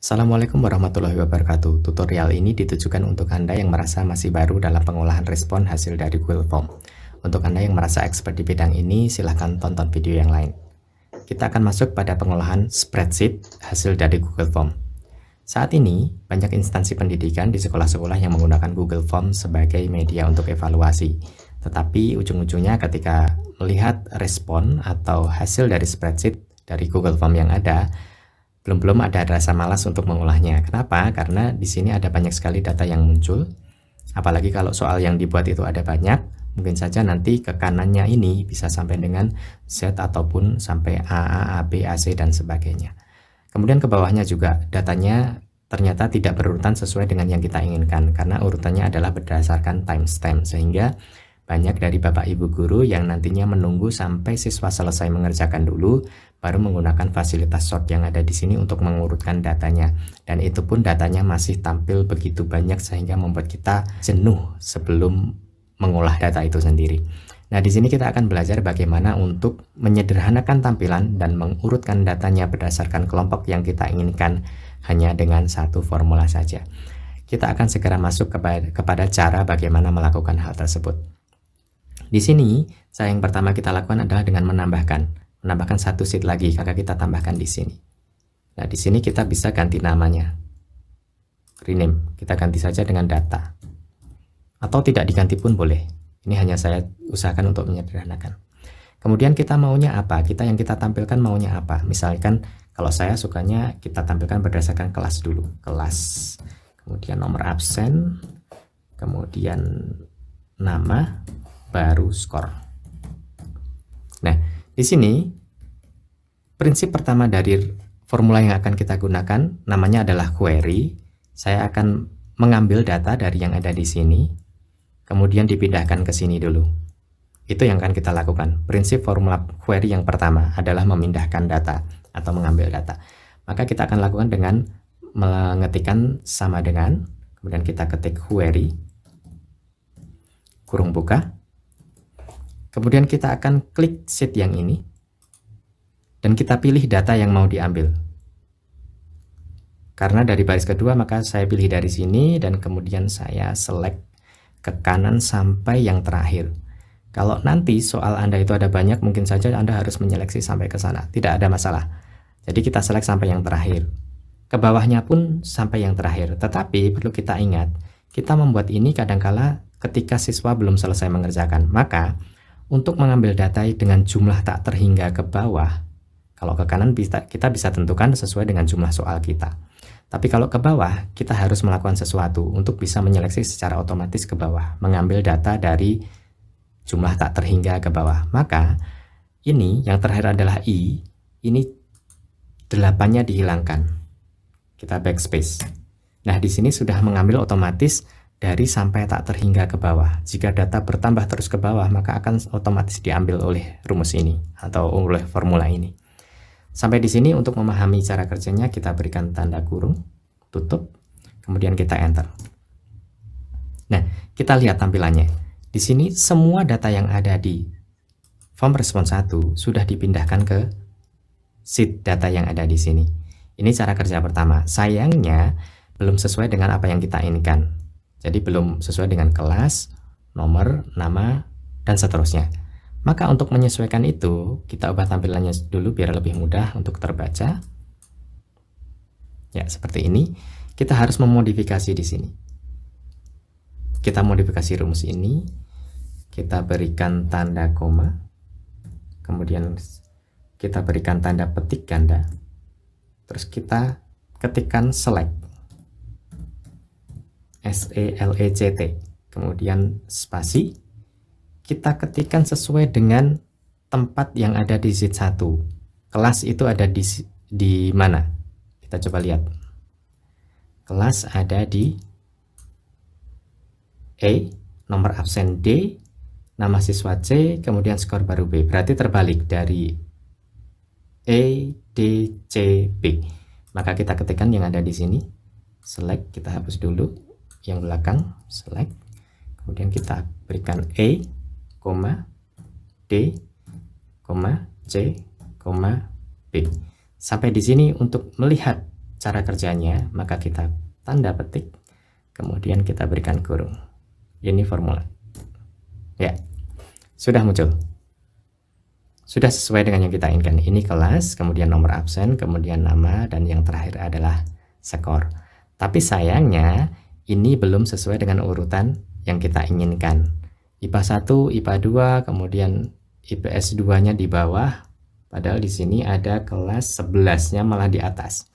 Assalamualaikum warahmatullahi wabarakatuh. Tutorial ini ditujukan untuk Anda yang merasa masih baru dalam pengolahan respon hasil dari Google Form. Untuk Anda yang merasa expert di bidang ini, silahkan tonton video yang lain. Kita akan masuk pada pengolahan spreadsheet hasil dari Google Form. Saat ini, banyak instansi pendidikan di sekolah-sekolah yang menggunakan Google Form sebagai media untuk evaluasi. Tetapi ujung-ujungnya ketika melihat respon atau hasil dari spreadsheet dari Google Form yang ada, belum-belum ada rasa malas untuk mengolahnya. Kenapa? Karena di sini ada banyak sekali data yang muncul. Apalagi kalau soal yang dibuat itu ada banyak, mungkin saja nanti ke kanannya ini bisa sampai dengan Z ataupun sampai A A B A C dan sebagainya. Kemudian ke bawahnya juga datanya ternyata tidak berurutan sesuai dengan yang kita inginkan karena urutannya adalah berdasarkan timestamp sehingga banyak dari Bapak Ibu guru yang nantinya menunggu sampai siswa selesai mengerjakan dulu, baru menggunakan fasilitas short yang ada di sini untuk mengurutkan datanya. Dan itu pun datanya masih tampil begitu banyak sehingga membuat kita jenuh sebelum mengolah data itu sendiri. Nah, di sini kita akan belajar bagaimana untuk menyederhanakan tampilan dan mengurutkan datanya berdasarkan kelompok yang kita inginkan hanya dengan satu formula saja. Kita akan segera masuk kepada cara bagaimana melakukan hal tersebut. Di sini, saya yang pertama kita lakukan adalah dengan menambahkan. Menambahkan satu sheet lagi, kakak kita tambahkan di sini. Nah, di sini kita bisa ganti namanya. Rename, kita ganti saja dengan data. Atau tidak diganti pun boleh. Ini hanya saya usahakan untuk menyederhanakan. Kemudian kita maunya apa? Kita yang kita tampilkan maunya apa? Misalkan kalau saya sukanya kita tampilkan berdasarkan kelas dulu. Kelas, kemudian nomor absen, kemudian nama, baru skor. Nah, di sini prinsip pertama dari formula yang akan kita gunakan namanya adalah query. Saya akan mengambil data dari yang ada di sini, kemudian dipindahkan ke sini dulu. Itu yang akan kita lakukan. Prinsip formula query yang pertama adalah memindahkan data atau mengambil data. Maka kita akan lakukan dengan mengetikkan sama dengan, kemudian kita ketik query, kurung buka, Kemudian kita akan klik sheet yang ini dan kita pilih data yang mau diambil. Karena dari baris kedua maka saya pilih dari sini dan kemudian saya select ke kanan sampai yang terakhir. Kalau nanti soal Anda itu ada banyak mungkin saja Anda harus menyeleksi sampai ke sana. Tidak ada masalah. Jadi kita select sampai yang terakhir. Ke bawahnya pun sampai yang terakhir. Tetapi perlu kita ingat, kita membuat ini kadangkala ketika siswa belum selesai mengerjakan. Maka untuk mengambil data dengan jumlah tak terhingga ke bawah, kalau ke kanan kita bisa tentukan sesuai dengan jumlah soal kita. Tapi kalau ke bawah, kita harus melakukan sesuatu untuk bisa menyeleksi secara otomatis ke bawah, mengambil data dari jumlah tak terhingga ke bawah. Maka ini yang terakhir adalah i, ini delapannya dihilangkan. Kita backspace. Nah, di sini sudah mengambil otomatis dari sampai tak terhingga ke bawah. Jika data bertambah terus ke bawah, maka akan otomatis diambil oleh rumus ini atau oleh formula ini. Sampai di sini untuk memahami cara kerjanya kita berikan tanda kurung, tutup, kemudian kita enter. Nah, kita lihat tampilannya. Di sini semua data yang ada di form response 1 sudah dipindahkan ke sheet data yang ada di sini. Ini cara kerja pertama. Sayangnya belum sesuai dengan apa yang kita inginkan. Jadi belum sesuai dengan kelas, nomor, nama, dan seterusnya. Maka untuk menyesuaikan itu, kita ubah tampilannya dulu biar lebih mudah untuk terbaca. Ya, seperti ini. Kita harus memodifikasi di sini. Kita modifikasi rumus ini. Kita berikan tanda koma. Kemudian kita berikan tanda petik ganda. Terus kita ketikkan select. S E L E C T. Kemudian spasi kita ketikkan sesuai dengan tempat yang ada di sheet 1. Kelas itu ada di di mana? Kita coba lihat. Kelas ada di E, nomor absen D, nama siswa C, kemudian skor baru B. Berarti terbalik dari E, D, C, B. Maka kita ketikkan yang ada di sini. Select, kita hapus dulu yang belakang select kemudian kita berikan A, D C B sampai di sini untuk melihat cara kerjanya maka kita tanda petik kemudian kita berikan kurung ini formula ya sudah muncul sudah sesuai dengan yang kita inginkan. Ini kelas, kemudian nomor absen, kemudian nama, dan yang terakhir adalah skor. Tapi sayangnya ini belum sesuai dengan urutan yang kita inginkan. IPA 1, IPA 2, kemudian IPS 2-nya di bawah, padahal di sini ada kelas 11-nya malah di atas.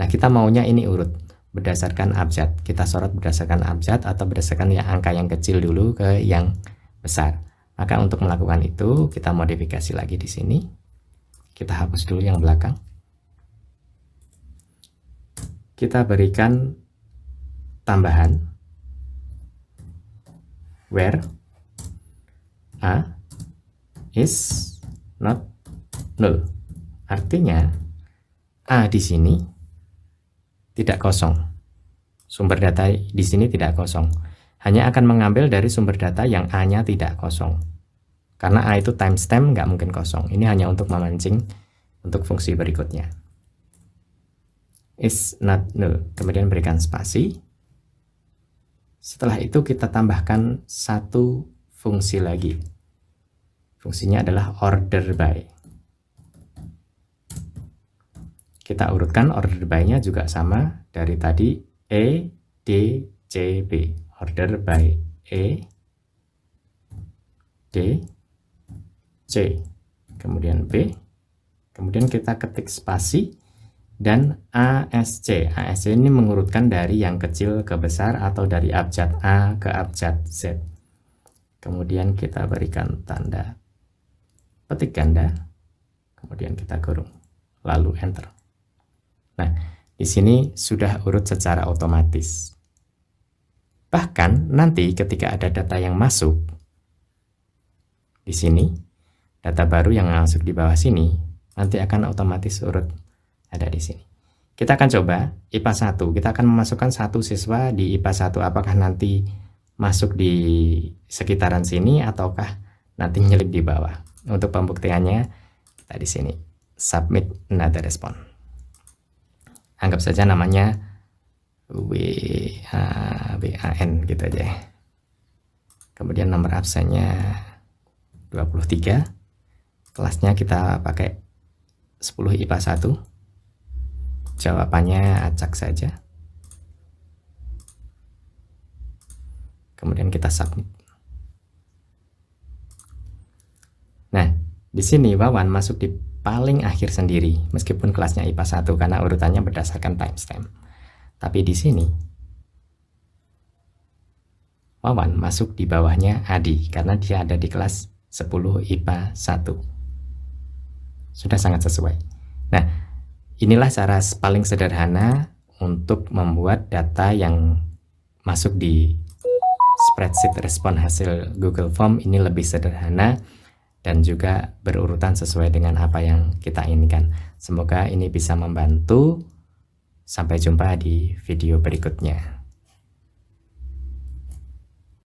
Nah, kita maunya ini urut berdasarkan abjad. Kita sorot berdasarkan abjad atau berdasarkan yang angka yang kecil dulu ke yang besar. Maka untuk melakukan itu, kita modifikasi lagi di sini. Kita hapus dulu yang belakang. Kita berikan tambahan where a is not null. Artinya a di sini tidak kosong. Sumber data di sini tidak kosong. Hanya akan mengambil dari sumber data yang a-nya tidak kosong. Karena a itu timestamp nggak mungkin kosong. Ini hanya untuk memancing untuk fungsi berikutnya. Is not null. Kemudian berikan spasi setelah itu kita tambahkan satu fungsi lagi. Fungsinya adalah order by. Kita urutkan order by-nya juga sama dari tadi E, D, C, B. Order by E, D, C, kemudian B. Kemudian kita ketik spasi, dan ASC. ASC ini mengurutkan dari yang kecil ke besar atau dari abjad A ke abjad Z. Kemudian kita berikan tanda petik ganda, kemudian kita kurung, lalu enter. Nah, di sini sudah urut secara otomatis. Bahkan nanti ketika ada data yang masuk, di sini, data baru yang masuk di bawah sini, nanti akan otomatis urut ada di sini. Kita akan coba IPA 1. Kita akan memasukkan satu siswa di IPA 1. Apakah nanti masuk di sekitaran sini ataukah nanti nyelip di bawah. Untuk pembuktiannya kita di sini submit another response. Anggap saja namanya WAN gitu aja ya. Kemudian nomor absennya 23. Kelasnya kita pakai 10 IPA 1. Jawabannya acak saja. Kemudian kita submit. Nah, di sini Wawan masuk di paling akhir sendiri, meskipun kelasnya IPA 1 karena urutannya berdasarkan timestamp. Tapi di sini, Wawan masuk di bawahnya Adi karena dia ada di kelas 10 IPA 1. Sudah sangat sesuai. Nah, Inilah cara paling sederhana untuk membuat data yang masuk di spreadsheet respon hasil Google Form ini lebih sederhana dan juga berurutan sesuai dengan apa yang kita inginkan. Semoga ini bisa membantu. Sampai jumpa di video berikutnya.